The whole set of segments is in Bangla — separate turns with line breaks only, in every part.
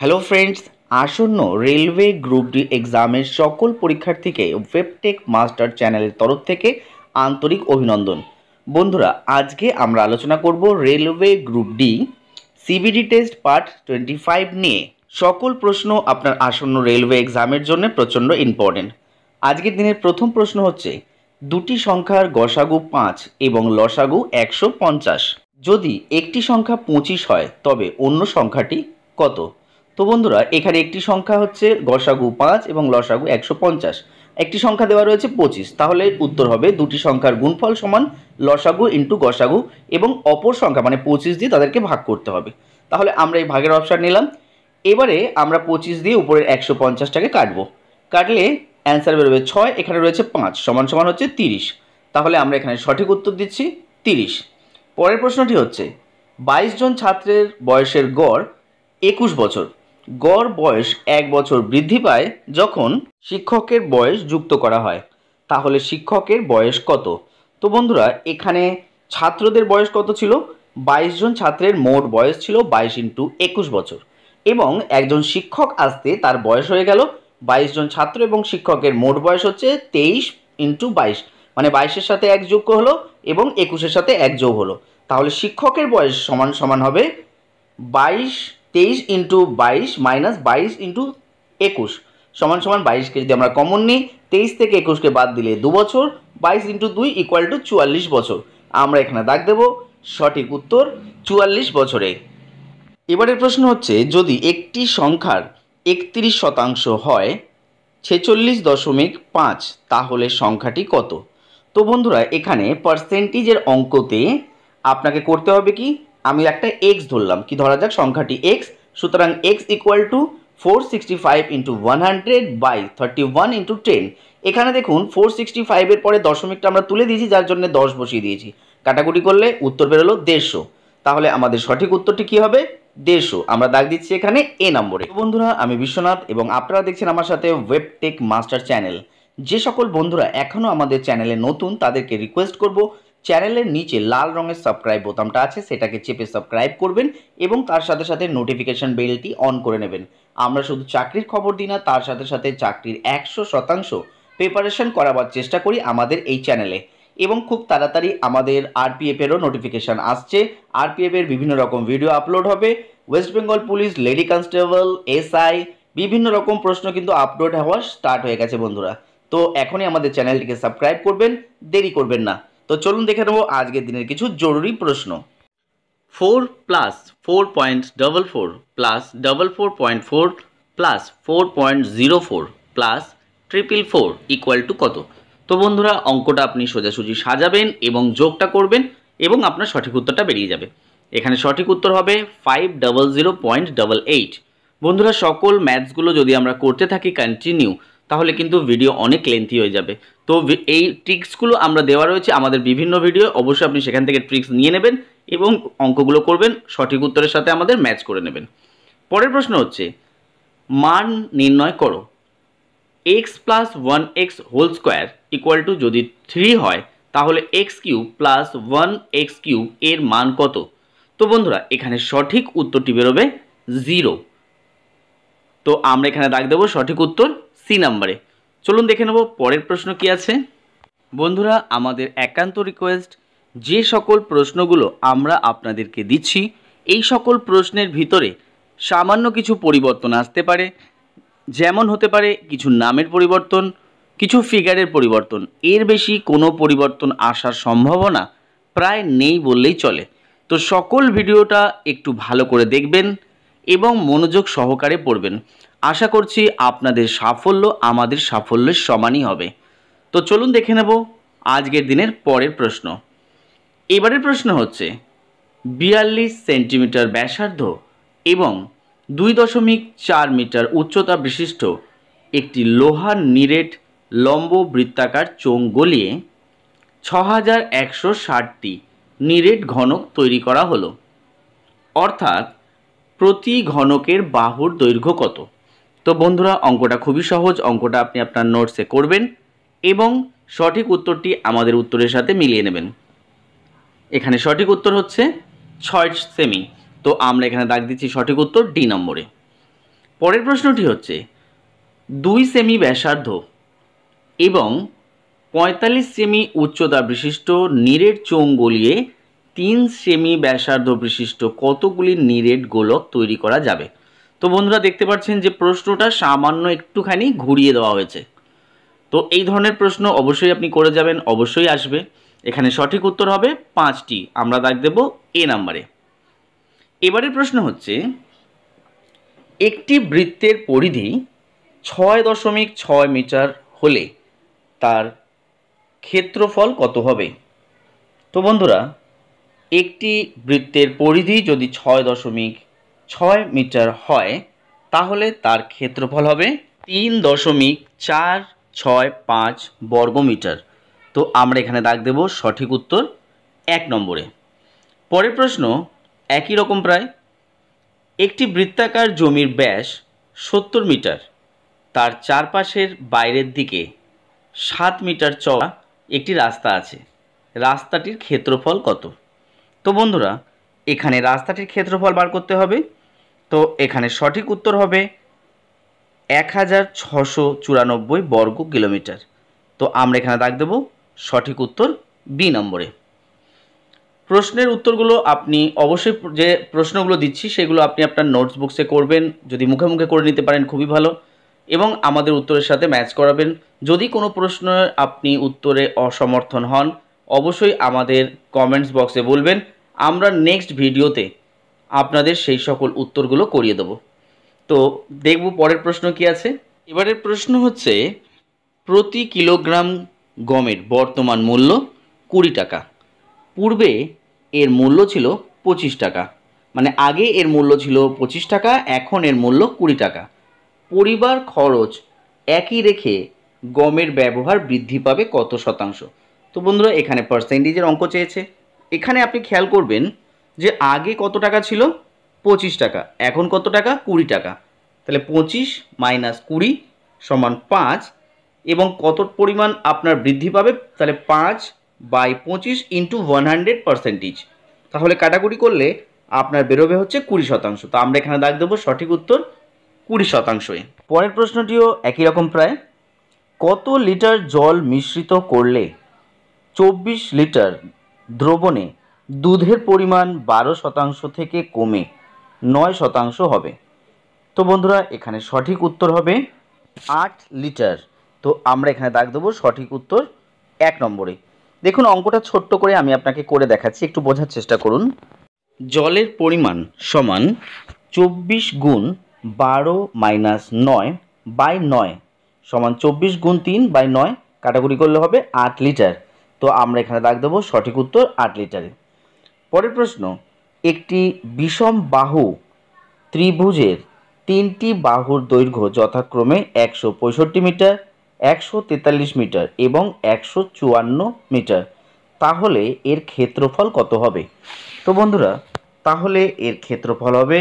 হ্যালো ফ্রেন্ডস আসন্ন রেলওয়ে গ্রুপ ডি এক্সামের সকল পরীক্ষার্থীকে ওয়েবটেক মাস্টার চ্যানেলের তরফ থেকে আন্তরিক অভিনন্দন বন্ধুরা আজকে আমরা আলোচনা করব railway group D CBT test part twenty five নিয়ে সকল প্রশ্ন আপনার আসন্ন রেলওয়ে এক্সামের জন্য প্রচণ্ড ইম্পর্টেন্ট আজকের দিনের প্রথম প্রশ্ন হচ্ছে দুটি সংখ্যার গসাগু পাঁচ এবং লসাগু একশো পঞ্চাশ যদি একটি সংখ্যা পঁচিশ হয় তবে অন্য সংখ্যাটি কত তো বন্ধুরা এখানে একটি সংখ্যা হচ্ছে গসাগু পাঁচ এবং লসাগু একশো পঞ্চাশ একটি সংখ্যা দেওয়া রয়েছে পঁচিশ তাহলে উত্তর হবে দুটি সংখ্যার গুণফল সমান লসাগু ইন্টু গসাগু এবং অপর সংখ্যা মানে পঁচিশ দিয়ে তাদেরকে ভাগ করতে হবে তাহলে আমরা এই ভাগের অপশান নিলাম এবারে আমরা পঁচিশ দিয়ে উপরের একশো পঞ্চাশটাকে কাটবো কাটলে অ্যান্সার বেরোবে ছয় এখানে রয়েছে পাঁচ সমান সমান হচ্ছে তিরিশ তাহলে আমরা এখানে সঠিক উত্তর দিচ্ছি তিরিশ পরের প্রশ্নটি হচ্ছে বাইশ জন ছাত্রের বয়সের গড় একুশ বছর গড় বয়স এক বছর বৃদ্ধি পায় যখন শিক্ষকের বয়স যুক্ত করা হয় তাহলে শিক্ষকের বয়স কত তো বন্ধুরা এখানে ছাত্রদের বয়স কত ছিল ২২ জন ছাত্রের মোট বয়স ছিল বাইশ ইন্টু একুশ বছর এবং একজন শিক্ষক আসতে তার বয়স হয়ে গেল ২২ জন ছাত্র এবং শিক্ষকের মোট বয়স হচ্ছে তেইশ ইন্টু বাইশ মানে বাইশের সাথে এক যোগ্য হলো এবং একুশের সাথে এক যোগ হলো তাহলে শিক্ষকের বয়স সমান সমান হবে বাইশ তেইশ ইন্টু বাইশ মাইনাস বাইশ ইন্টু একুশ সমান সমান বাইশকে যদি আমরা কমন নিই তেইশ থেকে একুশকে বাদ দিলে দু বছর বাইশ ইন্টু দুই ইকুয়াল টু চুয়াল্লিশ বছর আমরা এখানে দাগ দেব সঠিক উত্তর চুয়াল্লিশ বছরে এবারের প্রশ্ন হচ্ছে যদি একটি সংখ্যার একত্রিশ শতাংশ হয় ছেচল্লিশ দশমিক পাঁচ তাহলে সংখ্যাটি কত তো বন্ধুরা এখানে পার্সেন্টেজের অঙ্কতে আপনাকে করতে হবে কি আমি একটা এক্স ধরলাম কি ধরা যাক সংখ্যাটি এক্স সুতরাং x equal to four sixty five into one hundred by thirty one into ten এখানে দেখুন ফোর সিক্সটি ফাইভের পরে দশমিকটা আমরা তুলে দিয়েছি যার জন্য দশ বসিয়ে দিয়েছি কাটাকুটি করলে উত্তর বেরোলো দেড়শো তাহলে আমাদের সঠিক উত্তরটি কী হবে দেড়শো আমরা দাগ দিচ্ছি এখানে এ নম্বরে বন্ধুরা আমি বিশ্বনাথ এবং আপনারা দেখছেন আমার সাথে ওয়েবটেক মাস্টার চ্যানেল যে সকল বন্ধুরা এখনও আমাদের চ্যানেলে নতুন তাদেরকে রিকোয়েস্ট করব চ্যানেলের নিচে লাল রঙের সাবস্ক্রাইব বোতামটা আছে সেটাকে চেপে সাবস্ক্রাইব করবেন এবং তার সাথে সাথে নোটিফিকেশন বেলটি অন করে নেবেন আমরা শুধু চাকরির খবর দিই না তার সাথে সাথে চাকরির একশো শতাংশ প্রিপারেশন করাবার চেষ্টা করি আমাদের এই চ্যানেলে এবং খুব তাড়াতাড়ি আমাদের আরপিএফেরও নোটিফিকেশান আসছে আরপিএফের বিভিন্ন রকম ভিডিও আপলোড হবে West Bengal police lady constable SI বিভিন্ন রকম প্রশ্ন কিন্তু আপলোড হওয়া স্টার্ট হয়ে গেছে বন্ধুরা তো এখনই আমাদের চ্যানেলটিকে সাবস্ক্রাইব করবেন দেরি করবেন না তো চলুন দেখে নেব আজকের দিনের কিছু জরুরি প্রশ্ন four plus four point double four plus double four point four plus four point zero four plus triple four equal to কত তো বন্ধুরা অঙ্কটা আপনি সোজাসুজি সাজাবেন এবং যোগটা করবেন এবং আপনার সঠিক উত্তরটা বেরিয়ে যাবে এখানে সঠিক উত্তর হবে five double zero point double eight বন্ধুরা সকল ম্যাথসগুলো যদি আমরা করতে থাকি কন্টিনিউ তাহলে কিন্তু ভিডিও অনেক লেন্থি হয়ে যাবে তো এই ট্রিক্সগুলো আমরা দেওয়া রয়েছে আমাদের বিভিন্ন ভিডিও অবশ্যই আপনি সেখান থেকে ট্রিক্স নিয়ে নেবেন এবং অঙ্কগুলো করবেন সঠিক উত্তরের সাথে আমাদের ম্যাচ করে নেবেন পরের প্রশ্ন হচ্ছে মান নির্ণয় করো x plus one x whole square equal to যদি থ্রি হয় তাহলে x cube plus one x cube এর মান কত তো বন্ধুরা এখানে সঠিক উত্তরটি বেরোবে জিরো তো আমরা এখানে দাগ দেবো সঠিক উত্তর সি নাম্বারে চলুন দেখে নেব পরের প্রশ্ন কি আছে বন্ধুরা আমাদের একান্ত রিকোয়েস্ট যে সকল প্রশ্নগুলো আমরা আপনাদেরকে দিচ্ছি এই সকল প্রশ্নের ভিতরে সামান্য কিছু পরিবর্তন আসতে পারে যেমন হতে পারে কিছু নামের পরিবর্তন কিছু ফিগারের পরিবর্তন এর বেশি কোনো পরিবর্তন আসার সম্ভাবনা প্রায় নেই বললেই চলে তো সকল ভিডিওটা একটু ভালো করে দেখবেন এবং মনোযোগ সহকারে পড়বেন আশা করছি আপনাদের সাফল্য আমাদের সাফল্যের সমানই হবে তো চলুন দেখে নেব আজকের দিনের পরের প্রশ্ন এবারের প্রশ্ন হচ্ছে বিয়াল্লিশ সেন্টিমিটার ব্যাসার্ধ এবং দুই দশমিক চার মিটার উচ্চতা বিশিষ্ট একটি লোহার নিরেট লম্ব বৃত্তাকার চোং গলিয়ে ছ হাজার একশো ষাটটি নিরেট ঘনক তৈরি করা হলো অর্থাৎ প্রতি ঘনকের বাহুর দৈর্ঘ্য কত তো বন্ধুরা অঙ্কটা খুবই সহজ অঙ্কটা আপনি আপনার নোটসে করবেন এবং সঠিক উত্তরটি আমাদের উত্তরের সাথে মিলিয়ে নেবেন এখানে সঠিক উত্তর হচ্ছে ছয় সেমি তো আমরা এখানে দাগ দিচ্ছি সঠিক উত্তর ডি নম্বরে পরের প্রশ্নটি হচ্ছে দুই সেমি ব্যাসার্ধ এবং পঁয়তাল্লিশ সেমি উচ্চতা বিশিষ্ট নিরেট চোঙ গলিয়ে তিন সেমি ব্যাসার্ধ বিশিষ্ট কতগুলি নিরেট গোলক তৈরি করা যাবে তো বন্ধুরা দেখতে পাচ্ছেন যে প্রশ্নটা সামান্য একটুখানি ঘুরিয়ে দেওয়া হয়েছে তো এই ধরনের প্রশ্ন অবশ্যই আপনি করে যাবেন অবশ্যই আসবে এখানে সঠিক উত্তর হবে পাঁচটি আমরা দাগ দেব এ নাম্বারে এবারের প্রশ্ন হচ্ছে একটি বৃত্তের পরিধি ছয় দশমিক ছয় মিটার হলে তার ক্ষেত্রফল কত হবে তো বন্ধুরা একটি বৃত্তের পরিধি যদি ছয় দশমিক ছয় মিটার হয় তাহলে তার ক্ষেত্রফল হবে তিন দশমিক চার ছয় পাঁচ বর্গমিটার তো আমরা এখানে দাগ দেব সঠিক উত্তর এক নম্বরে পরের প্রশ্ন একই রকম প্রায় একটি বৃত্তাকার জমির ব্যাস সত্তর মিটার তার চারপাশের বাইরের দিকে সাত মিটার চওড়া একটি রাস্তা আছে রাস্তাটির ক্ষেত্রফল কত তো বন্ধুরা এখানে রাস্তাটির ক্ষেত্রফল বার করতে হবে তো এখানে সঠিক উত্তর হবে এক হাজার ছশো চুরানব্বই বর্গ কিলোমিটার তো আমরা এখানে দাগ দেব সঠিক উত্তর বি নম্বরে প্রশ্নের উত্তরগুলো আপনি অবশ্যই যে প্রশ্নগুলো দিচ্ছি সেগুলো আপনি আপনার নোটস বুকসে করবেন যদি মুখে মুখে করে নিতে পারেন খুবই ভালো এবং আমাদের উত্তরের সাথে ম্যাচ করাবেন যদি কোনো প্রশ্ন আপনি উত্তরে অসমর্থন হন অবশ্যই আমাদের কমেন্টস বক্সে বলবেন আমরা নেক্সট ভিডিওতে আপনাদের সেই সকল উত্তরগুলো করিয়ে দেব তো দেখব পরের প্রশ্ন কি আছে এবারের প্রশ্ন হচ্ছে প্রতি কিলোগ্রাম গমের বর্তমান মূল্য কুড়ি টাকা পূর্বে এর মূল্য ছিল পঁচিশ টাকা মানে আগে এর মূল্য ছিল পঁচিশ টাকা এখন এর মূল্য কুড়ি টাকা পরিবার খরচ একই রেখে গমের ব্যবহার বৃদ্ধি পাবে কত শতাংশ তো বন্ধুরা এখানে পার্সেন্টেজের অঙ্ক চেয়েছে এখানে আপনি খেয়াল করবেন যে আগে কত টাকা ছিল পঁচিশ টাকা এখন কত টাকা কুড়ি টাকা তাহলে পঁচিশ মাইনাস কুড়ি সমান পাঁচ এবং কত পরিমাণ আপনার বৃদ্ধি পাবে তাহলে পাঁচ বাই পঁচিশ ইন্টু ওয়ান হান্ড্রেড পার্সেন্টেজ তাহলে কাটাকুটি করলে আপনার বেরোবে হচ্ছে কুড়ি শতাংশ তো আমরা এখানে দাগ দেবো সঠিক উত্তর কুড়ি শতাংশই পরের প্রশ্নটিও একই রকম প্রায় কত লিটার জল মিশ্রিত করলে চব্বিশ লিটার দ্রবণে দুধের পরিমাণ বারো শতাংশ থেকে কমে নয় শতাংশ হবে তো বন্ধুরা এখানে সঠিক উত্তর হবে আট লিটার তো আমরা এখানে দাগ দেবো সঠিক উত্তর এক নম্বরে দেখুন অঙ্কটা ছোট্ট করে আমি আপনাকে করে দেখাচ্ছি একটু বোঝার চেষ্টা করুন জলের পরিমাণ সমান চব্বিশ গুণ বারো মাইনাস নয় বাই নয় সমান চব্বিশ গুণ তিন বাই নয় কাটাকুটি করলে হবে আট লিটার তো আমরা এখানে দাগ দেবো সঠিক উত্তর আট লিটারে পরের প্রশ্ন একটি বিষম বাহু ত্রিভুজের তিনটি বাহুর দৈর্ঘ্য যথাক্রমে একশো পঁয়ষট্টি মিটার একশো তেতাল্লিশ মিটার এবং একশো চুয়ান্ন মিটার তাহলে এর ক্ষেত্রফল কত হবে তো বন্ধুরা তাহলে এর ক্ষেত্রফল হবে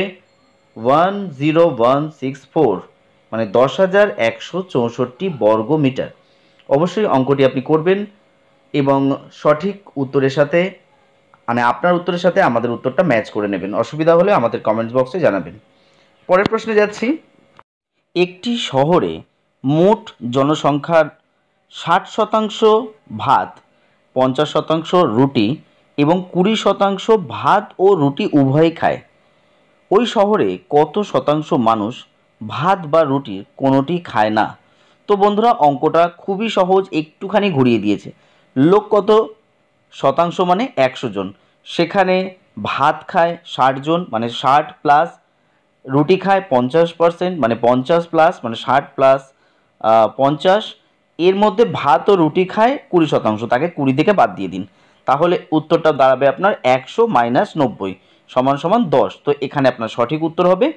one zero one six four মানে দশ হাজার একশো চৌষট্টি বর্গ মিটার অবশ্যই অঙ্কটি আপনি করবেন এবং সঠিক উত্তরের সাথে মানে আপনার উত্তরের সাথে আমাদের উত্তরটা ম্যাচ করে নেবেন অসুবিধা হলে আমাদের কমেন্টস বক্সে জানাবেন পরের প্রশ্নে যাচ্ছি একটি শহরে মোট জনসংখ্যার ষাট শতাংশ ভাত পঞ্চাশ শতাংশ রুটি এবং কুড়ি শতাংশ ভাত ও রুটি উভয় খায় ওই শহরে কত শতাংশ মানুষ ভাত বা রুটির কোনোটি খায় না তো বন্ধুরা অঙ্কটা খুবই সহজ একটুখানি ঘুরিয়ে দিয়েছে লোক কত শতাংশ মানে একশো জন সেখানে ভাত খায় ষাট জন মানে ষাট প্লাস রুটি খায় পঞ্চাশ পার্সেন্ট মানে পঞ্চাশ প্লাস মানে ষাট প্লাস পঞ্চাশ এর মধ্যে ভাত ও রুটি খায় কুড়ি শতাংশ তাকে কুড়ি থেকে বাদ দিয়ে দিন তাহলে উত্তরটা দাঁড়াবে আপনার একশো মাইনাস নব্বই সমান সমান দশ তো এখানে আপনার সঠিক উত্তর হবে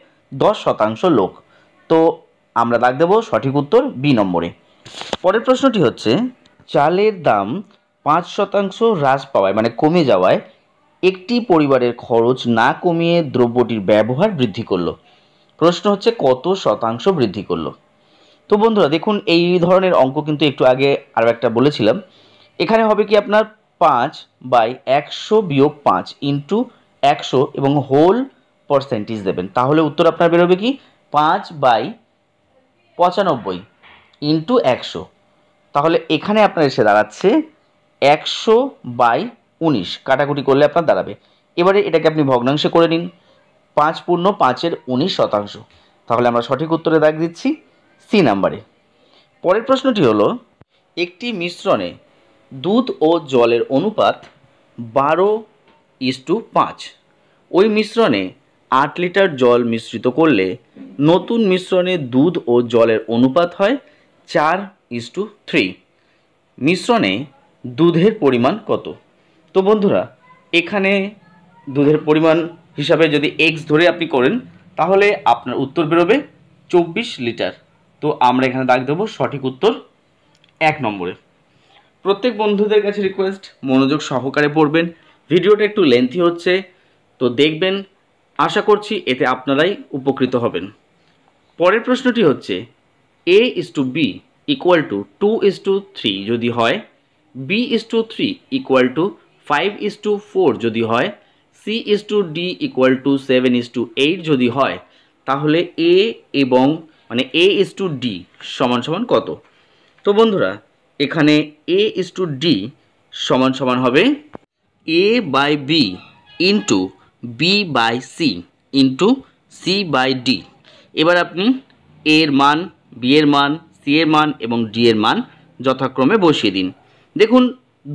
দশ শতাংশ লোক তো আমরা দাগ দেবো সঠিক উত্তর বি নম্বরে পরের প্রশ্নটি হচ্ছে চালের দাম পাঁচ শতাংশ হ্রাস পাওয়ায় মানে কমে যাওয়ায় একটি পরিবারের খরচ না কমিয়ে দ্রব্যটির ব্যবহার বৃদ্ধি করলো প্রশ্ন হচ্ছে কত শতাংশ বৃদ্ধি করলো তো বন্ধুরা দেখুন এই ধরনের অঙ্ক কিন্তু একটু আগে আরও একটা বলেছিলাম এখানে হবে কি আপনার পাঁচ বাই একশো বিয়োগ পাঁচ ইন্টু একশো এবং হোল পার্সেন্টেজ দেবেন তাহলে উত্তর আপনার বেরোবে কি পাঁচ বাই পঁচানব্বই ইন্টু একশো তাহলে এখানে আপনার এসে দাঁড়াচ্ছে একশো বাই উনিশ কাটাকুটি করলে আপনার দাঁড়াবে এবারে এটাকে আপনি ভগ্নাংশে করে নিন পাঁচ পূর্ণ পাঁচের উনিশ শতাংশ তাহলে আমরা সঠিক উত্তরে দাগ দিচ্ছি সি নাম্বারে পরের প্রশ্নটি হলো একটি মিশ্রণে দুধ ও জলের অনুপাত বারো ইস টু পাঁচ ওই মিশ্রণে আট লিটার জল মিশ্রিত করলে নতুন মিশ্রণে দুধ ও জলের অনুপাত হয় চার ইস টু থ্রি মিশ্রণে দুধের পরিমাণ কত তো বন্ধুরা এখানে দুধের পরিমাণ হিসাবে যদি এক্স ধরে আপনি করেন তাহলে আপনার উত্তর বেরোবে চব্বিশ লিটার তো আমরা এখানে দাগ দেবো সঠিক উত্তর এক নম্বরে প্রত্যেক বন্ধুদের কাছে রিকোয়েস্ট মনোযোগ সহকারে পড়বেন ভিডিওটা একটু লেন্থি হচ্ছে তো দেখবেন আশা করছি এতে আপনারাই উপকৃত হবেন পরের প্রশ্নটি হচ্ছে A is to B equal to two is to three যদি হয় B is to three equal to five is to four যদি হয় C is to D equal to seven is to eight যদি হয় তাহলে এ এবং মানে এ ইস টু ডি সমান সমান কত তো বন্ধুরা এখানে এ ইস টু ডি সমান সমান হবে A by B into B by C into C by D এবার আপনি এর মান বি এর মান সি এর মান এবং ডি এর মান যথাক্রমে বসিয়ে দিন দেখুন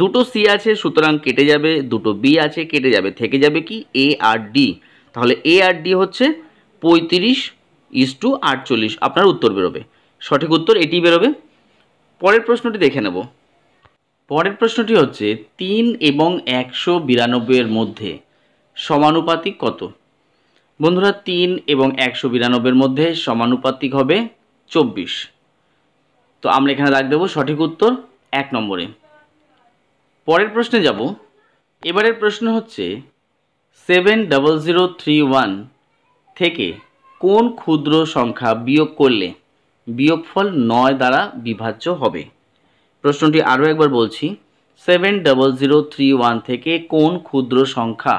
দুটো সি আছে সুতরাং কেটে যাবে দুটো বি আছে কেটে যাবে থেকে যাবে কি এ আর ডি তাহলে এ আর ডি হচ্ছে পঁয়ত্রিশ ইস টু আটচল্লিশ আপনার উত্তর বেরোবে সঠিক উত্তর এটি বেরোবে পরের প্রশ্নটি দেখে নেব পরের প্রশ্নটি হচ্ছে তিন এবং একশো বিরানব্বইয়ের মধ্যে সমানুপাতিক কত বন্ধুরা তিন এবং একশো বিরানব্বইয়ের মধ্যে সমানুপাতিক হবে চব্বিশ তো আমরা এখানে রাখ দেবো সঠিক উত্তর এক নম্বরে পরের প্রশ্নে যাব এবারের প্রশ্ন হচ্ছে seven double zero three one থেকে কোন ক্ষুদ্র সংখ্যা বিয়োগ করলে বিয়োগফল নয় দ্বারা বিভাজ্য হবে প্রশ্নটি আরও একবার বলছি seven double zero three one থেকে কোন ক্ষুদ্র সংখ্যা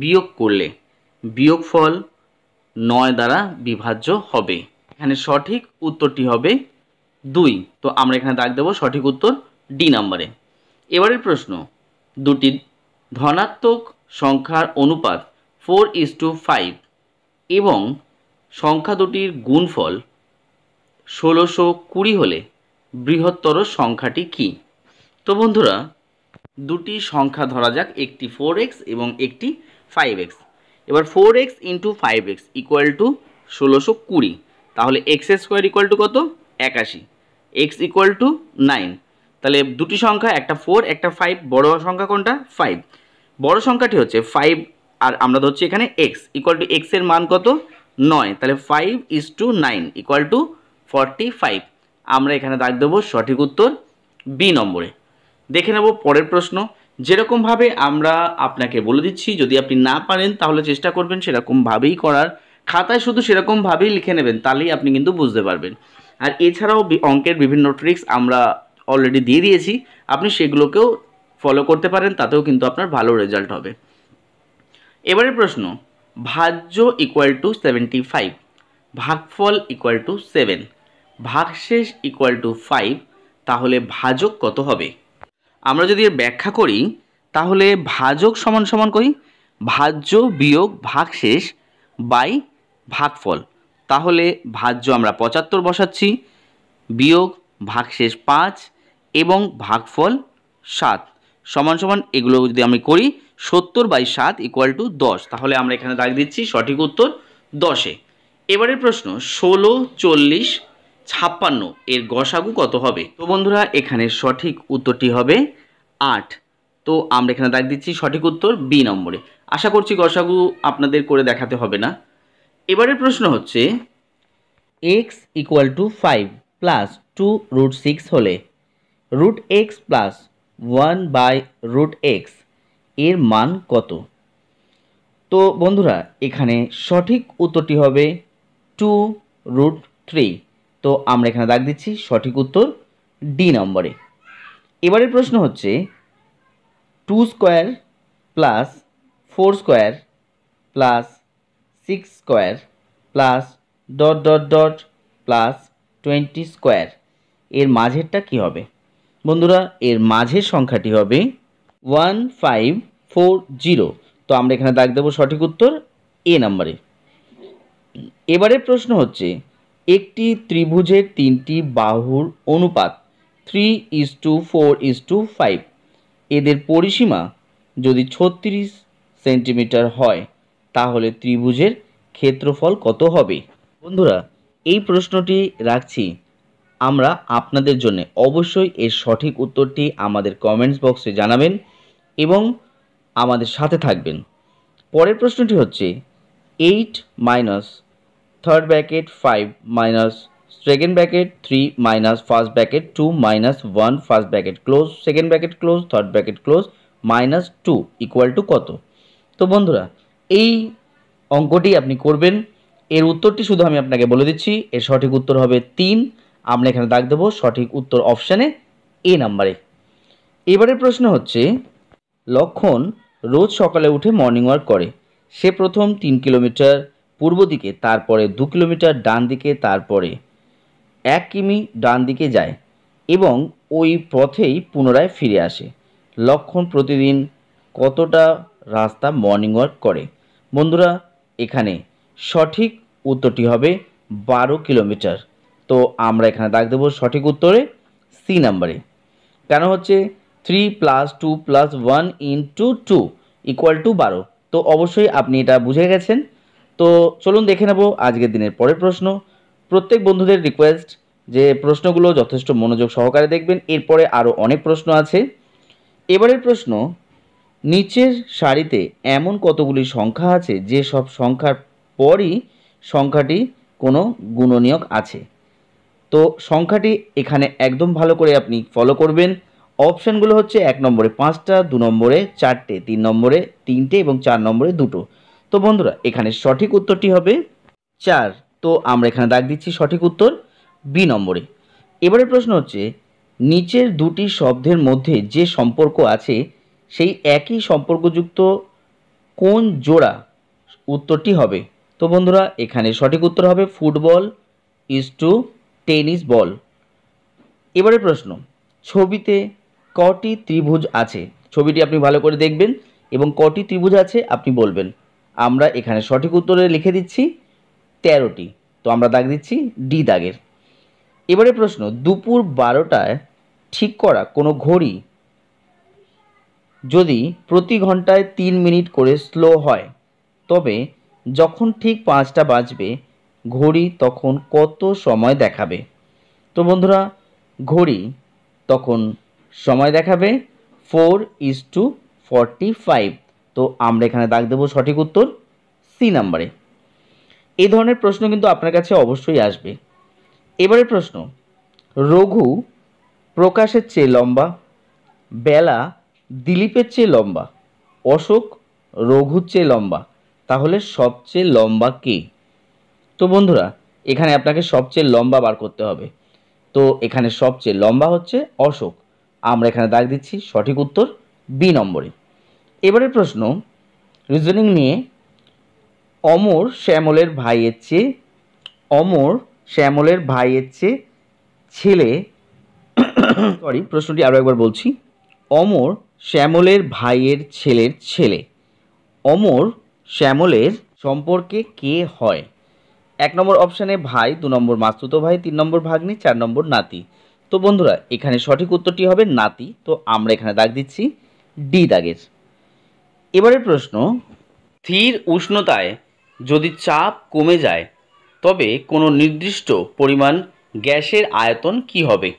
বিয়োগ করলে বিয়োগফল নয় দ্বারা বিভাজ্য হবে এখানে সঠিক উত্তরটি হবে দুই তো আমরা এখানে দাগ দেবো সঠিক উত্তর ডি নাম্বারে এবারের প্রশ্ন দুটি ধনাত্মক সংখ্যার অনুপাত ফোর ইস টু ফাইভ এবং সংখ্যা দুটির গুণফল ষোলোশো কুড়ি হলে বৃহত্তর সংখ্যাটি কি তো বন্ধুরা দুটি সংখ্যা ধরা যাক একটি ফোর এক্স এবং একটি ফাইভ এক্স এবার four x into five x equal to ষোলোশো কুড়ি তাহলে এক্স স্কোয়ার ইকুয়াল টু কত একাশি এক্স ইকুয়াল টু নাইন তাহলে দুটি সংখ্যা একটা ফোর একটা ফাইভ বড় সংখ্যা কোনটা ফাইভ বড় সংখ্যাটি হচ্ছে ফাইভ আর আমরা ধরছি এখানে এক্স ইকুয়াল টু এক্সের মান কত নয় তাহলে five is to nine equal to forty five আমরা এখানে দাগ দেবো সঠিক উত্তর বি নম্বরে দেখে নেব পরের প্রশ্ন যেরকমভাবে আমরা আপনাকে বলে দিচ্ছি যদি আপনি না পারেন তাহলে চেষ্টা করবেন সেরকমভাবেই করার খাতায় শুধু সেরকমভাবেই লিখে নেবেন তাহলেই আপনি কিন্তু বুঝতে পারবেন আর এছাড়াও অঙ্কের বিভিন্ন ট্রিক্স আমরা অলরেডি দিয়ে দিয়েছি আপনি সেগুলোকেও ফলো করতে পারেন তাতেও কিন্তু আপনার ভালো রেজাল্ট হবে এবারের প্রশ্ন ভাজ্য ইকুয়াল টু সেভেন্টি ফাইভ ভাগফল ইকুয়াল টু সেভেন ভাগশেষ ইকুয়াল টু ফাইভ তাহলে ভাজক কত হবে আমরা যদি এর ব্যাখ্যা করি তাহলে ভাজক সমান সমান করি ভাজ্য বিয়োগ ভাগশেষ বাই ভাগফল তাহলে ভাজ্য আমরা পঁচাত্তর বসাচ্ছি বিয়োগ ভাগশেষ পাঁচ এবং ভাগফল সাত সমান সমান এগুলো যদি আমি করি সত্তর বাই সাত ইকুয়াল টু দশ তাহলে আমরা এখানে দাগ দিচ্ছি সঠিক উত্তর দশে এবারের প্রশ্ন ষোলো চল্লিশ ছাপ্পান্ন এর গসাগু কত হবে তো বন্ধুরা এখানে সঠিক উত্তরটি হবে আট তো আমরা এখানে দাগ দিচ্ছি সঠিক উত্তর বি নম্বরে আশা করছি গসাগু আপনাদের করে দেখাতে হবে না এবারের প্রশ্ন হচ্ছে x equal to five plus two root six হলে root x plus one by root x এর মান কত তো বন্ধুরা এখানে সঠিক উত্তরটি হবে টু রুট থ্রি তো আমরা এখানে দাগ দিচ্ছি সঠিক উত্তর ডি নম্বরে এবারের প্রশ্ন হচ্ছে two square plus four square plus six square plus dot dot dot plus twenty square এর মাঝেরটা কি হবে বন্ধুরা এর মাঝের সংখ্যাটি হবে ওয়ান ফাইভ ফোর জিরো তো আমরা এখানে দাগ দেবো সঠিক উত্তর এ নাম্বারে এবারে প্রশ্ন হচ্ছে একটি ত্রিভুজের তিনটি বাহুর অনুপাত three is to four is to five এদের পরিসীমা যদি ছত্রিশ সেন্টিমিটার হয় তাহলে ত্রিভুজের ক্ষেত্রফল কত হবে বন্ধুরা এই প্রশ্নটি রাখছি আমরা আপনাদের জন্য অবশ্যই এর সঠিক উত্তরটি আমাদের কমেন্টস বক্সে জানাবেন এবং আমাদের সাথে থাকবেন পরের প্রশ্নটি হচ্ছে eight minus third bracket five minus second bracket three minus first bracket two minus one first bracket close second bracket close third bracket close minus two equal to কত তো বন্ধুরা এই অঙ্কটি আপনি করবেন এর উত্তরটি শুধু আমি আপনাকে বলে দিচ্ছি এর সঠিক উত্তর হবে তিন আমরা এখানে দাগ দেবো সঠিক উত্তর অপশানে এ নাম্বারে এবারের প্রশ্ন হচ্ছে লক্ষণ রোজ সকালে উঠে মর্নিং ওয়াক করে সে প্রথম তিন কিলোমিটার পূর্ব দিকে তারপরে দু কিলোমিটার ডান দিকে তারপরে এক কিমি ডান দিকে যায় এবং ওই পথেই পুনরায় ফিরে আসে লক্ষণ প্রতিদিন কতটা রাস্তা মর্নিং ওয়াক করে বন্ধুরা এখানে সঠিক উত্তরটি হবে বারো কিলোমিটার তো আমরা এখানে দাগ দেবো সঠিক উত্তরে সি নাম্বারে কেন হচ্ছে three plus two plus one into two equal to বারো তো অবশ্যই আপনি এটা বুঝে গেছেন তো চলুন দেখে নেব আজকের দিনের পরের প্রশ্ন প্রত্যেক বন্ধুদের রিকোয়েস্ট যে প্রশ্নগুলো যথেষ্ট মনোযোগ সহকারে দেখবেন এরপরে আরও অনেক প্রশ্ন আছে এবারের প্রশ্ন নিচের সারিতে এমন কতগুলি সংখ্যা আছে যে সব সংখ্যার পরই সংখ্যাটি কোনো গুণনীয়ক আছে তো সংখ্যাটি এখানে একদম ভালো করে আপনি ফলো করবেন অপশানগুলো হচ্ছে এক নম্বরে পাঁচটা দু নম্বরে চারটে তিন নম্বরে তিনটে এবং চার নম্বরে দুটো তো বন্ধুরা এখানে সঠিক উত্তরটি হবে চার তো আমরা এখানে দাগ দিচ্ছি সঠিক উত্তর বি নম্বরে এবারে প্রশ্ন হচ্ছে নিচের দুটি শব্দের মধ্যে যে সম্পর্ক আছে সেই একই সম্পর্কযুক্ত কোন জোড়া উত্তরটি হবে তো বন্ধুরা এখানে সঠিক উত্তর হবে football is to tennis ball এবারে প্রশ্ন ছবিতে কটি ত্রিভুজ আছে ছবিটি আপনি ভালো করে দেখবেন এবং কটি ত্রিভুজ আছে আপনি বলবেন আমরা এখানে সঠিক উত্তরে লিখে দিচ্ছি তেরোটি তো আমরা দাগ দিচ্ছি ডি দাগের এবারে প্রশ্ন দুপুর বারোটায় ঠিক করা কোনো ঘড়ি যদি প্রতি ঘন্টায় তিন মিনিট করে স্লো হয় তবে যখন ঠিক পাঁচটা বাজবে ঘড়ি তখন কত সময় দেখাবে তো বন্ধুরা ঘড়ি তখন সময় দেখাবে four is to forty five তো আমরা এখানে দাগ দেবো সঠিক উত্তর সি নাম্বারে এই ধরনের প্রশ্ন কিন্তু আপনার কাছে অবশ্যই আসবে এবারে প্রশ্ন রঘু প্রকাশের চেয়ে লম্বা বেলা দিলীপের চেয়ে লম্বা অশোক রঘুর চেয়ে লম্বা তাহলে সবচেয়ে লম্বা কে তো বন্ধুরা এখানে আপনাকে সবচেয়ে লম্বা বার করতে হবে তো এখানে সবচেয়ে লম্বা হচ্ছে অশোক আমরা এখানে দাগ দিচ্ছি সঠিক উত্তর বি নম্বরে এবারের প্রশ্ন রিজনিং নিয়ে অমর শ্যামলের ভাইয়ের চেয়ে অমর শ্যামলের ভাইয়ের চেয়ে ছেলে সরি প্রশ্নটি আরও একবার বলছি অমর শ্যামলের ভাইয়ের ছেলের ছেলে অমর শ্যামলের সম্পর্কে কে হয় এক নম্বর অপশানে ভাই দু নম্বর মাস্তুতো ভাই তিন নম্বর ভাগ্নি চার নম্বর নাতি তো বন্ধুরা এখানে সঠিক উত্তরটি হবে নাতি তো আমরা এখানে দাগ দিচ্ছি ডি দাগের এবারের প্রশ্ন স্থির উষ্ণতায় যদি চাপ কমে যায় তবে কোনো নির্দিষ্ট পরিমাণ গ্যাসের আয়তন কি হবে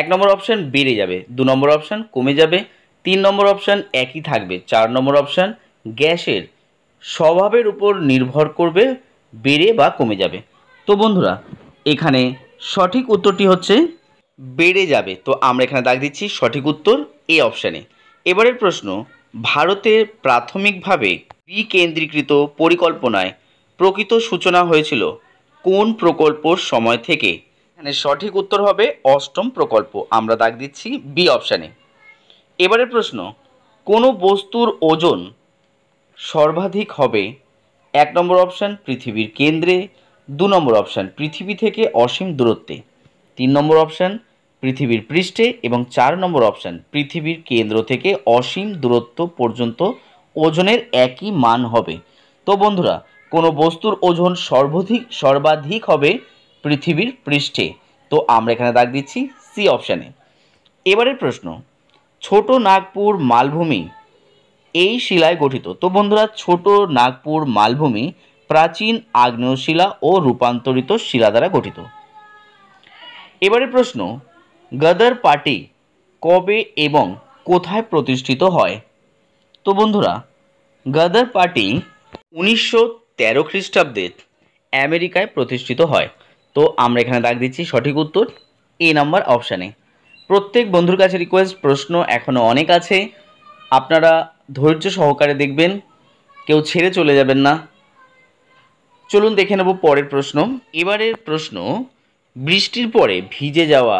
এক নম্বর অপশান বেড়ে যাবে দু নম্বর অপশান কমে যাবে তিন নম্বর অপশান একই থাকবে চার নম্বর অপশান গ্যাসের স্বভাবের উপর নির্ভর করবে বেড়ে বা কমে যাবে তো বন্ধুরা এখানে সঠিক উত্তরটি হচ্ছে বেড়ে যাবে তো আমরা এখানে দাগ দিচ্ছি সঠিক উত্তর এ অপশানে এবারের প্রশ্ন ভারতে প্রাথমিকভাবে বিকেন্দ্রীকৃত পরিকল্পনায় প্রকৃত সূচনা হয়েছিল কোন প্রকল্পর সময় থেকে এখানে সঠিক উত্তর হবে অষ্টম প্রকল্প আমরা দাগ দিচ্ছি বি অপশানে এবারের প্রশ্ন কোনো বস্তুর ওজন সর্বাধিক হবে এক নম্বর অপশান পৃথিবীর কেন্দ্রে দু নম্বর অপশান পৃথিবী থেকে অসীম দূরত্বে তিন নম্বর অপশান পৃথিবীর পৃষ্ঠে এবং চার নম্বর অপশান পৃথিবীর কেন্দ্র থেকে অসীম দূরত্ব পর্যন্ত ওজনের একই মান হবে তো বন্ধুরা কোনো বস্তুর ওজন সর্বাধিক সর্বাধিক হবে পৃথিবীর পৃষ্ঠে তো আমরা এখানে দাগ দিচ্ছি সি অপশানে এবারের প্রশ্ন ছোট নাগপুর মালভূমি এই শিলায় গঠিত তো বন্ধুরা ছোট নাগপুর মালভূমি প্রাচীন আগ্নেয় শিলা ও রূপান্তরিত শিলা দ্বারা গঠিত এবারে প্রশ্ন গদর পার্টি কবে এবং কোথায় প্রতিষ্ঠিত হয় তো বন্ধুরা গদর পার্টি উনিশশো তেরো খ্রিস্টাব্দে আমেরিকায় প্রতিষ্ঠিত হয় তো আমরা এখানে ডাক দিচ্ছি সঠিক উত্তর এ নাম্বার অপশানে প্রত্যেক বন্ধুর কাছে রিকোয়েস্ট প্রশ্ন এখনও অনেক আছে আপনারা ধৈর্য সহকারে দেখবেন কেউ ছেড়ে চলে যাবেন না চলুন দেখে নেব পরের প্রশ্ন এবারের প্রশ্ন বৃষ্টির পরে ভিজে যাওয়া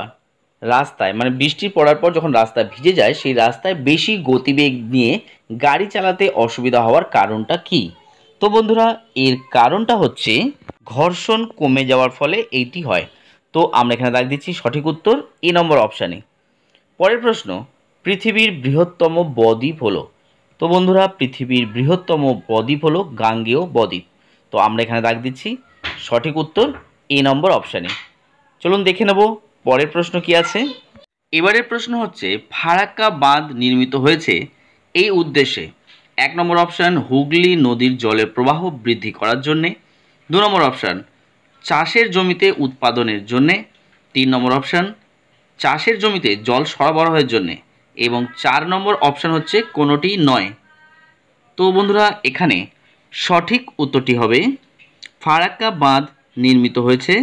রাস্তায় মানে বৃষ্টি পড়ার পর যখন রাস্তা ভিজে যায় সেই রাস্তায় বেশি গতিবেগ নিয়ে গাড়ি চালাতে অসুবিধা হওয়ার কারণটা কি তো বন্ধুরা এর কারণটা হচ্ছে ঘর্ষণ কমে যাওয়ার ফলে এইটি হয় তো আমরা এখানে দাগ দিচ্ছি সঠিক উত্তর এ নম্বর অপশানে পরের প্রশ্ন পৃথিবীর বৃহত্তম বদ্বীপ হলো তো বন্ধুরা পৃথিবীর বৃহত্তম বদ্বীপ হলো গাঙ্গেয় বদ্বীপ তো আমরা এখানে দাগ দিচ্ছি সঠিক উত্তর এ নম্বর অপশানে চলুন দেখে নেব পরের প্রশ্ন কি আছে এবারের প্রশ্ন হচ্ছে ফারাক্কা বাঁধ নির্মিত হয়েছে এই উদ্দেশ্যে এক নম্বর অপশান হুগলি নদীর জলের প্রবাহ বৃদ্ধি করার জন্যে দু নম্বর অপশান চাষের জমিতে উৎপাদনের জন্যে তিন নম্বর অপশান চাষের জমিতে জল সরবরাহের জন্যে এবং চার নম্বর অপশান হচ্ছে কোনোটি নয় তো বন্ধুরা এখানে সঠিক উত্তরটি হবে ফারাক্কা বাঁধ নির্মিত হয়েছে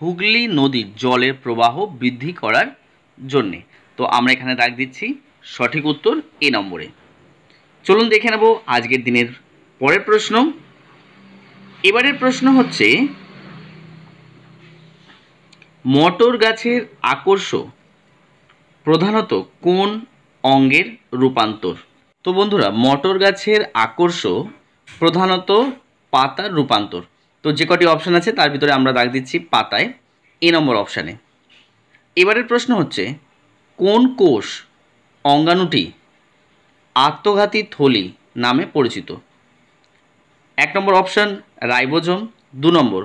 হুগলি নদীর জলের প্রবাহ বৃদ্ধি করার জন্যে তো আমরা এখানে দাগ দিচ্ছি সঠিক উত্তর এ নম্বরে চলুন দেখে নেব আজকের দিনের পরের প্রশ্ন এবারের প্রশ্ন হচ্ছে মটর গাছের আকর্ষ প্রধানত কোন অঙ্গের রূপান্তর তো বন্ধুরা মটর গাছের আকর্ষ প্রধানত পাতার রূপান্তর তো যে কটি অপশান আছে তার ভিতরে আমরা দাগ দিচ্ছি পাতায় এ নম্বর অপশানে এবারের প্রশ্ন হচ্ছে কোন কোষ অঙ্গাণুটি আত্মঘাতী থলি নামে পরিচিত এক নম্বর অপশান রাইবোজম দু নম্বর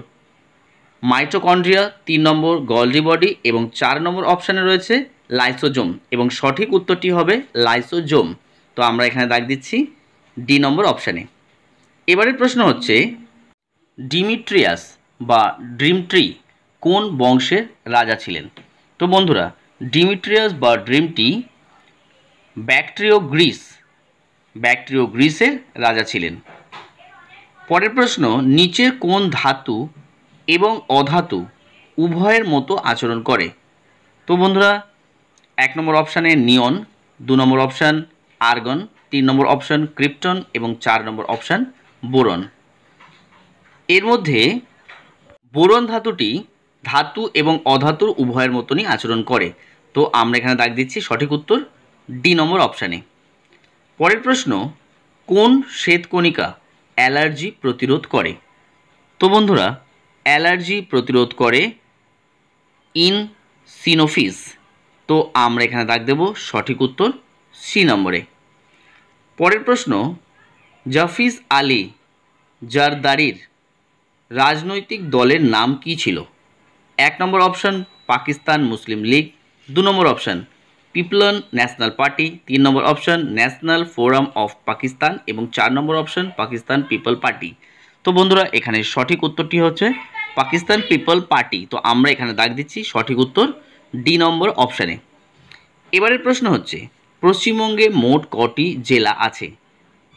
মাইটোকন্ড্রিয়া তিন নম্বর গলজি বডি এবং চার নম্বর অপশানে রয়েছে লাইসোজোম এবং সঠিক উত্তরটি হবে লাইসোজোম তো আমরা এখানে দাগ দিচ্ছি ডি নম্বর অপশানে এবারের প্রশ্ন হচ্ছে ডিমিট্রিয়াস বা ড্রিমট্রি কোন বংশের রাজা ছিলেন তো বন্ধুরা ডিমিট্রিয়াস বা ড্রিমটি ব্যাকট্রিও গ্রিস ব্যাকট্রিও গ্রিসের রাজা ছিলেন পরের প্রশ্ন নিচের কোন ধাতু এবং অধাতু উভয়ের মতো আচরণ করে তো বন্ধুরা এক নম্বর অপশানে নিয়ন দু নম্বর অপশান আর্গন তিন নম্বর অপশান ক্রিপ্টন এবং চার নম্বর অপশান বোরন এর মধ্যে বোরন ধাতুটি ধাতু এবং অধাতুর উভয়ের মতনই আচরণ করে তো আমরা এখানে দাগ দিচ্ছি সঠিক উত্তর ডি নম্বর অপশানে পরের প্রশ্ন কোন শ্বেতকণিকা অ্যালার্জি প্রতিরোধ করে তো বন্ধুরা অ্যালার্জি প্রতিরোধ করে ইন সিনোফিস তো আমরা এখানে দাগ দেব সঠিক উত্তর সি নম্বরে পরের প্রশ্ন জাফিজ আলী জারদারির রাজনৈতিক দলের নাম কি ছিল এক নম্বর অপশান পাকিস্তান মুসলিম লীগ দু নম্বর অপশান পিপলন ন্যাশনাল পার্টি তিন নম্বর option national forum of Pakistan এবং চার নম্বর অপশান পাকিস্তান পিপল পার্টি তো বন্ধুরা এখানে সঠিক উত্তরটি হচ্ছে পাকিস্তান পিপল পার্টি তো আমরা এখানে দাগ দিচ্ছি সঠিক উত্তর ডি নম্বর অপশানে এবারের প্রশ্ন হচ্ছে পশ্চিমবঙ্গে মোট কটি জেলা আছে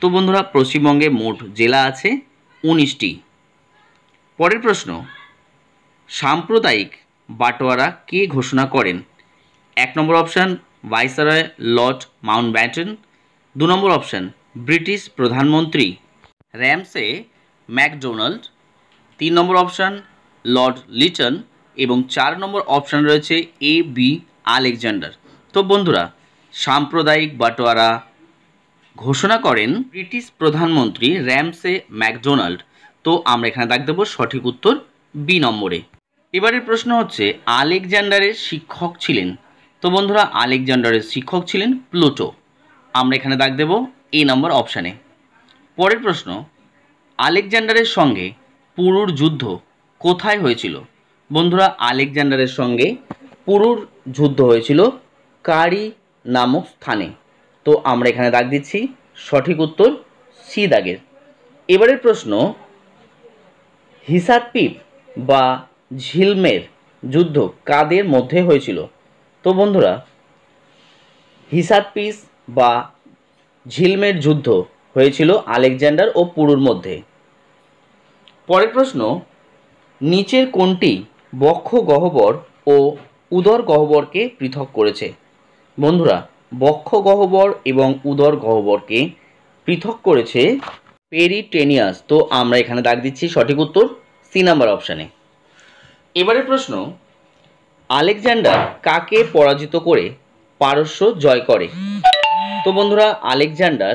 তো বন্ধুরা পশ্চিমবঙ্গে মোট জেলা আছে উনিশটি পরের প্রশ্ন সাম্প্রদায়িক বাটোয়ারা কে ঘোষণা করেন এক নম্বর option viceroy lord Mountbatten দু নম্বর অপশান ব্রিটিশ প্রধানমন্ত্রী র্যামসে ম্যাকডোনাল্ড তিন নম্বর অপশান লর্ড লিটন এবং চার নম্বর অপশান রয়েছে এ বি আলেকজান্ডার তো বন্ধুরা সাম্প্রদায়িক বাটোয়ারা ঘোষণা করেন ব্রিটিশ প্রধানমন্ত্রী র্যামসে ম্যাকডোনাল্ড তো আমরা এখানে দাগ দেবো সঠিক উত্তর বি নম্বরে এবারের প্রশ্ন হচ্ছে আলেকজান্ডারের শিক্ষক ছিলেন তো বন্ধুরা আলেকজান্ডারের শিক্ষক ছিলেন প্লুটো আমরা এখানে দাগ দেবো এ নম্বর অপশানে পরের প্রশ্ন আলেকজান্ডারের সঙ্গে পুরুর যুদ্ধ কোথায় হয়েছিল বন্ধুরা আলেকজান্ডারের সঙ্গে পুরুর যুদ্ধ হয়েছিল কারি নামক স্থানে তো আমরা এখানে দাগ দিচ্ছি সঠিক উত্তর সি দাগের এবারের প্রশ্ন হিসারপিপ বা ঝিলমের যুদ্ধ কাদের মধ্যে হয়েছিল তো বন্ধুরা হিসারপিস বা ঝিলমের যুদ্ধ হয়েছিল আলেকজান্ডার ও পুরুর মধ্যে পরের প্রশ্ন নিচের কোনটি বক্ষ গহ্বর ও উদর গহ্বরকে পৃথক করেছে বন্ধুরা বক্ষ গহ্বর এবং উদর গহ্বরকে পৃথক করেছে পেরিটেনিয়াস তো আমরা এখানে দাগ দিচ্ছি সঠিক উত্তর সি নাম্বার অপশানে এবারের প্রশ্ন আলেকজান্ডার কাকে পরাজিত করে পারস্য জয় করে তো বন্ধুরা আলেকজান্ডার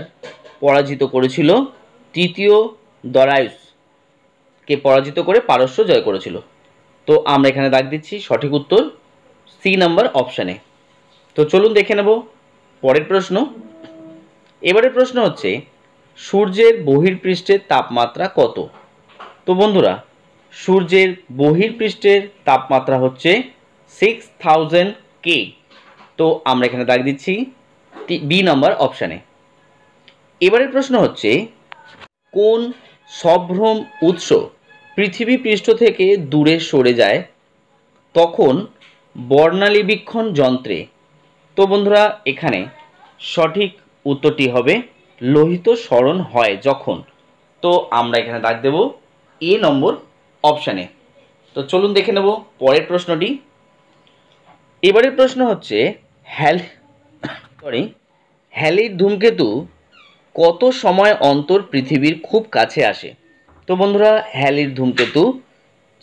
পরাজিত করেছিল তৃতীয় দরায়ুসকে পরাজিত করে পারস্য জয় করেছিল তো আমরা এখানে দাগ দিচ্ছি সঠিক উত্তর সি নাম্বার অপশানে তো চলুন দেখে নেব পরের প্রশ্ন এবারের প্রশ্ন হচ্ছে সূর্যের বহির্পৃষ্ঠের তাপমাত্রা কত তো বন্ধুরা সূর্যের বহির্পৃষ্ঠের তাপমাত্রা হচ্ছে সিক্স থাউজেন্ড কে তো আমরা এখানে দাগ দিচ্ছি বি নাম্বার অপশানে এবারের প্রশ্ন হচ্ছে কোন সভ্রম উৎস পৃথিবী পৃষ্ঠ থেকে দূরে সরে যায় তখন বর্ণালীবীক্ষণ যন্ত্রে তো বন্ধুরা এখানে সঠিক উত্তরটি হবে লোহিত স্মরণ হয় যখন তো আমরা এখানে ডাক দেব এ নম্বর অপশানে তো চলুন দেখে নেব পরের প্রশ্নটি এবারের প্রশ্ন হচ্ছে হ্যাল সরি হ্যালির ধূমকেতু কত সময় অন্তর পৃথিবীর খুব কাছে আসে তো বন্ধুরা হ্যালির ধূমকেতু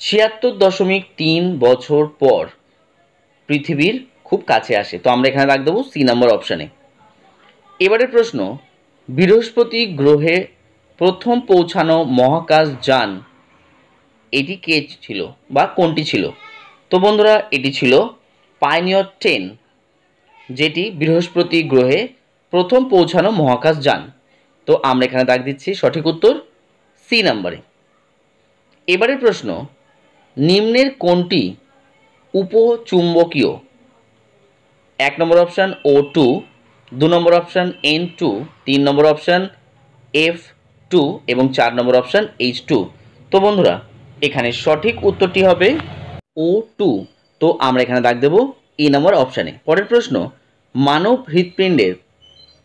ছিয়াত্তর দশমিক তিন বছর পর পৃথিবীর খুব কাছে আসে তো আমরা এখানে রাখ দেবো সি নম্বর অপশানে এবারের প্রশ্ন বৃহস্পতি গ্রহে প্রথম পৌঁছানো মহাকাশ যান এটি কে ছিল বা কোনটি ছিল তো বন্ধুরা এটি ছিল পাইনিয়র টেন যেটি বৃহস্পতি গ্রহে প্রথম পৌঁছানো মহাকাশ যান তো আমরা এখানে ডাক দিচ্ছি সঠিক উত্তর সি নাম্বারে এবারের প্রশ্ন নিম্নের কোনটি উপচুম্বকীয় এক নম্বর অপশান ও টু দু নম্বর অপশান এন টু তিন নম্বর অপশান এফ টু এবং চার নম্বর অপশান এইচ টু তো বন্ধুরা এখানে সঠিক উত্তরটি হবে ও টু তো আমরা এখানে দাগ দেবো এই নম্বর অপশানে পরের প্রশ্ন মানব হৃৎপিণ্ডের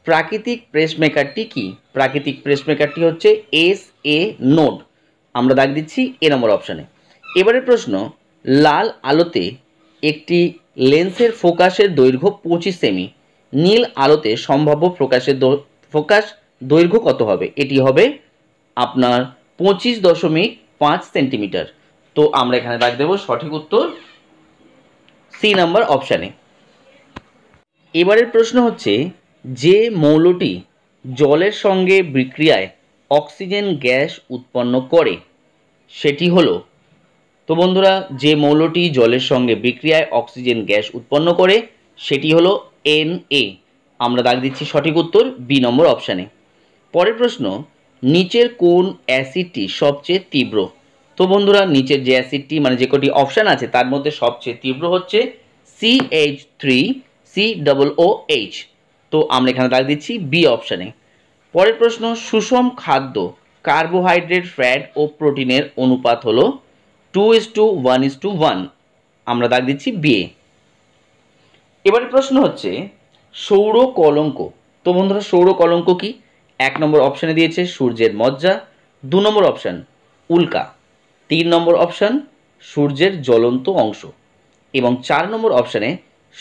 প্রাকৃতিক প্রেসমেকারটি কি প্রাকৃতিক প্রেস মেকারটি হচ্ছে এস এ নোড আমরা দাগ দিচ্ছি এ নম্বর অপশানে এবারের প্রশ্ন লাল আলোতে একটি লেন্সের ফোকাসের দৈর্ঘ্য পঁচিশ সেমি নীল আলোতে সম্ভাব্য ফোকাসের ফোকাস দৈর্ঘ্য কত হবে এটি হবে আপনার পঁচিশ দশমিক পাঁচ সেন্টিমিটার তো আমরা এখানে দাগ দেব সঠিক উত্তর সি নাম্বার অপশানে এবারের প্রশ্ন হচ্ছে যে মৌলটি জলের সঙ্গে বিক্রিয়ায় অক্সিজেন গ্যাস উৎপন্ন করে সেটি হলো তো বন্ধুরা যে মৌলটি জলের সঙ্গে বিক্রিয়ায় অক্সিজেন গ্যাস উৎপন্ন করে সেটি হলো এন এ আমরা দাগ দিচ্ছি সঠিক উত্তর বি নম্বর অপশানে পরের প্রশ্ন নিচের কোন অ্যাসিডটি সবচেয়ে তীব্র তো বন্ধুরা নিচের যে অ্যাসিডটি মানে যে কটি অপশান আছে তার মধ্যে সবচেয়ে তীব্র হচ্ছে C H three C double O H তো আমরা এখানে দাগ দিচ্ছি বি অপশানে পরের প্রশ্ন সুষম খাদ্য কার্বোহাইড্রেট ফ্যাট ও প্রোটিনের অনুপাত হলো two is to one is to one আমরা দাগ দিচ্ছি বিয়ে এবারে প্রশ্ন হচ্ছে সৌর কলঙ্ক তো বন্ধুরা সৌর কলঙ্ক কি এক নম্বর অপশানে দিয়েছে সূর্যের মজ্জা দু নম্বর অপশান উল্কা তিন নম্বর অপশান সূর্যের জ্বলন্ত অংশ এবং চার নম্বর অপশানে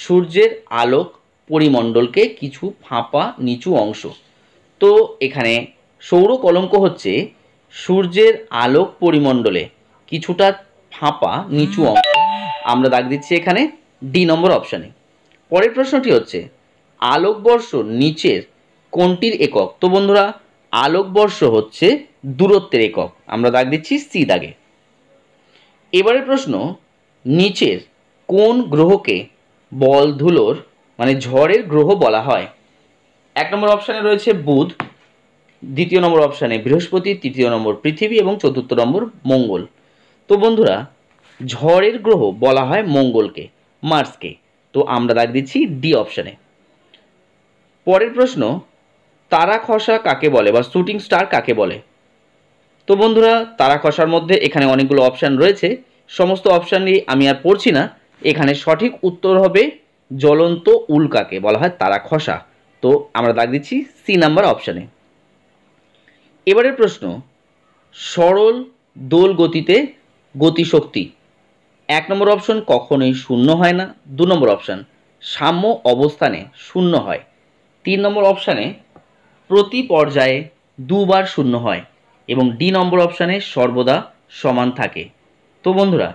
সূর্যের আলোক পরিমণ্ডলকে কিছু ফাঁপা নিচু অংশ তো এখানে সৌর কলঙ্ক হচ্ছে সূর্যের আলোক পরিমণ্ডলে কিছুটা ফাঁপা নিচু অংশ আমরা দাগ দিচ্ছি এখানে ডি নম্বর অপশানে পরের প্রশ্নটি হচ্ছে আলোকবর্ষ নিচের কোনটির একক তো বন্ধুরা আলোকবর্ষ হচ্ছে দূরত্বের একক আমরা দাগ দিচ্ছি সি দাগে এবারের প্রশ্ন নিচের কোন গ্রহকে বল ধুলোর মানে ঝড়ের গ্রহ বলা হয় এক নম্বর অপশানে রয়েছে বুধ দ্বিতীয় নম্বর অপশানে বৃহস্পতি তৃতীয় নম্বর পৃথিবী এবং চতুর্থ নম্বর মঙ্গল তো বন্ধুরা ঝড়ের গ্রহ বলা হয় মঙ্গলকে মার্সকে তো আমরা দাগ দিচ্ছি ডি অপশানে পরের প্রশ্ন তারা খসা কাকে বলে বা শুটিং স্টার কাকে বলে তো বন্ধুরা তারা খসার মধ্যে এখানে অনেকগুলো অপশান রয়েছে সমস্ত অপশান নিয়ে আমি আর পড়ছি না এখানে সঠিক উত্তর হবে জ্বলন্ত উল্কাকে বলা হয় তারা খসা তো আমরা দাগ দিচ্ছি সি নাম্বার অপশানে এবারের প্রশ্ন সরল দোল গতিতে গতিশক্তি এক নম্বর অপশন কখনোই শূন্য হয় না দু নম্বর অপশান সাম্য অবস্থানে শূন্য হয় তিন নম্বর অপশানে প্রতি পর্যায়ে দুবার শূন্য হয় এবং ডি নম্বর অপশানে সর্বদা সমান থাকে তো বন্ধুরা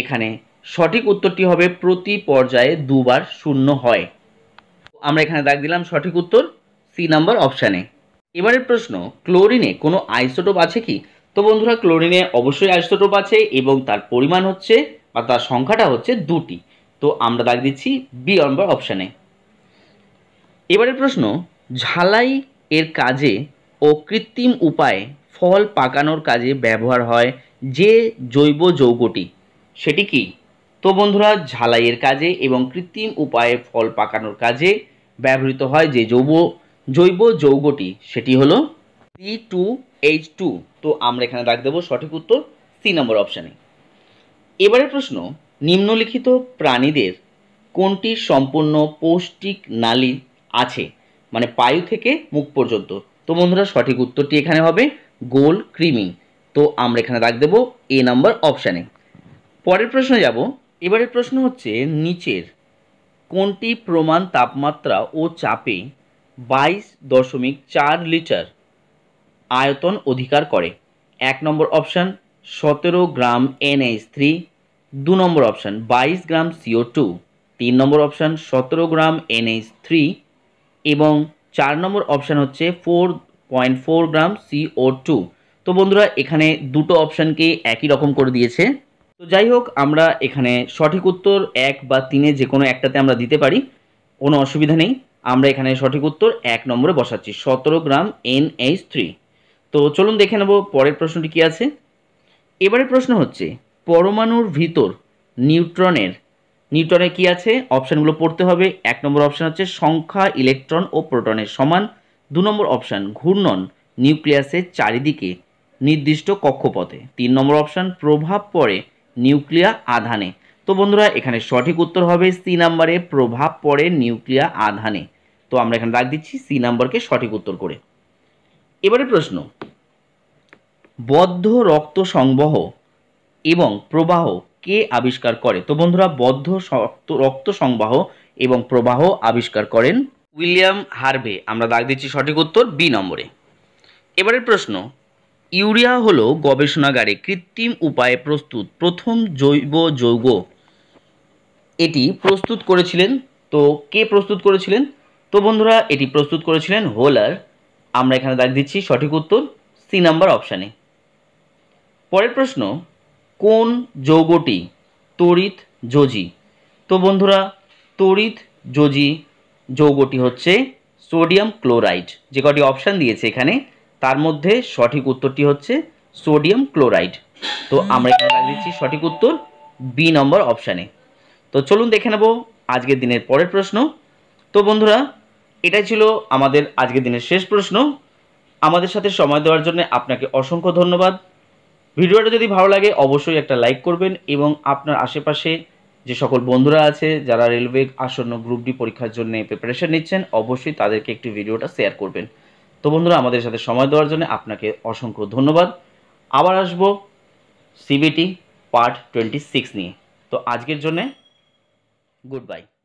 এখানে সঠিক উত্তরটি হবে প্রতি পর্যায়ে দুবার শূন্য হয় আমরা এখানে দাগ দিলাম সঠিক উত্তর সি নাম্বার অপশানে এবারের প্রশ্ন ক্লোরিনে কোনো আইসোটোপ আছে কি তো বন্ধুরা ক্লোরিনে অবশ্যই আইসোটোপ আছে এবং তার পরিমাণ হচ্ছে বা তার সংখ্যাটা হচ্ছে দুটি তো আমরা দাগ দিচ্ছি বি নম্বর অপশানে এবারের প্রশ্ন ঝালাই এর কাজে ও কৃত্রিম উপায়ে ফল পাকানোর কাজে ব্যবহার হয় যে জৈব যৌগটি সেটি কি তো বন্ধুরা ঝালাইয়ের কাজে এবং কৃত্রিম উপায়ে ফল পাকানোর কাজে ব্যবহৃত হয় যে জৈব জৈব যৌগটি সেটি হলো সি টু এইচ টু তো আমরা এখানে রাখ দেবো সঠিক উত্তর সি নম্বর অপশানে এবারের প্রশ্ন নিম্নলিখিত প্রাণীদের কোনটির সম্পূর্ণ পৌষ্টিক নালী আছে মানে পায়ু থেকে মুখ পর্যন্ত তো বন্ধুরা সঠিক উত্তরটি এখানে হবে গোল ক্রিমি তো আমরা এখানে রাখ দেবো এ নাম্বার অপশানে পরের প্রশ্নে যাব এবারের প্রশ্ন হচ্ছে নিচের কোনটি প্রমাণ তাপমাত্রা ও চাপে বাইশ দশমিক চার লিটার আয়তন অধিকার করে এক নম্বর অপশান সতেরো গ্রাম এনএইচ থ্রি দু নম্বর অপশান বাইশ গ্রাম সিও টু তিন নম্বর অপশান সতেরো গ্রাম এনএইচ থ্রি এবং চার নম্বর অপশান হচ্ছে four point four gram CO two তো বন্ধুরা এখানে দুটো অপশানকে একই রকম করে দিয়েছে তো যাই হোক আমরা এখানে সঠিক উত্তর এক বা তিনে যে কোনো একটাতে আমরা দিতে পারি কোনো অসুবিধা নেই আমরা এখানে সঠিক উত্তর এক নম্বরে বসাচ্ছি সতেরো গ্রাম এন এইচ থ্রি তো চলুন দেখে নেব পরের প্রশ্নটি কি আছে এবারের প্রশ্ন হচ্ছে পরমাণুর ভিতর নিউট্রনের নিউট্রনের কি আছে অপশানগুলো পড়তে হবে এক নম্বর অপশান হচ্ছে সংখ্যা ইলেকট্রন ও প্রোটনের সমান দু নম্বর অপশান ঘূর্ণন নিউক্লিয়াসের চারিদিকে নির্দিষ্ট কক্ষপথে তিন নম্বর অপশান প্রভাব পড়ে নিউক্লিয়া আধানে তো বন্ধুরা এখানে সঠিক উত্তর হবে সি নাম্বারে প্রভাব পড়ে নিউক্লিয়া আধানে তো আমরা এখানে রাখ দিচ্ছি সি নাম্বারকে সঠিক উত্তর করে এবারে প্রশ্ন বদ্ধ রক্ত সংবহ এবং প্রবাহ কে আবিষ্কার করে তো বন্ধুরা বদ্ধ রক্ত সংবাহ এবং প্রবাহ আবিষ্কার করেন উইলিয়াম হার্ভে আমরা দাগ দিচ্ছি সঠিক উত্তর বি নম্বরে এবারের প্রশ্ন ইউরিয়া হলো গবেষণাগারে কৃত্রিম উপায়ে প্রস্তুত প্রথম জৈব যৌগ এটি প্রস্তুত করেছিলেন তো কে প্রস্তুত করেছিলেন তো বন্ধুরা এটি প্রস্তুত করেছিলেন হোলার আমরা এখানে দাগ দিচ্ছি সঠিক উত্তর সি নাম্বার অপশানে পরের প্রশ্ন কোন যৌগটি তড়িৎ যোজি তো বন্ধুরা তড়িৎ যোজি যৌগটি হচ্ছে সোডিয়াম ক্লোরাইড যে কটি অপশান দিয়েছে এখানে তার মধ্যে সঠিক উত্তরটি হচ্ছে সোডিয়াম ক্লোরাইড তো আমরা এখানে দাগ দিচ্ছি সঠিক উত্তর বি নম্বর অপশানে তো চলুন দেখে নেব আজকের দিনের পরের প্রশ্ন তো বন্ধুরা এটাই ছিল আমাদের আজকের দিনের শেষ প্রশ্ন আমাদের সাথে সময় দেওয়ার জন্য আপনাকে অসংখ্য ধন্যবাদ ভিডিওটা যদি ভালো লাগে অবশ্যই একটা লাইক করবেন এবং আপনার আশেপাশে যে সকল বন্ধুরা আছে যারা রেলওয়ে আসন্ন গ্রুপ ডি পরীক্ষার জন্য প্রিপারেশন নিচ্ছেন অবশ্যই তাদেরকে একটি ভিডিওটা শেয়ার করবেন তো বন্ধুরা আমাদের সাথে সময় দেওয়ার জন্য আপনাকে অসংখ্য ধন্যবাদ আবার আসব সিবিটি পার্ট টোয়েন্টি সিক্স নিয়ে তো আজকের জন্যে গুড বাই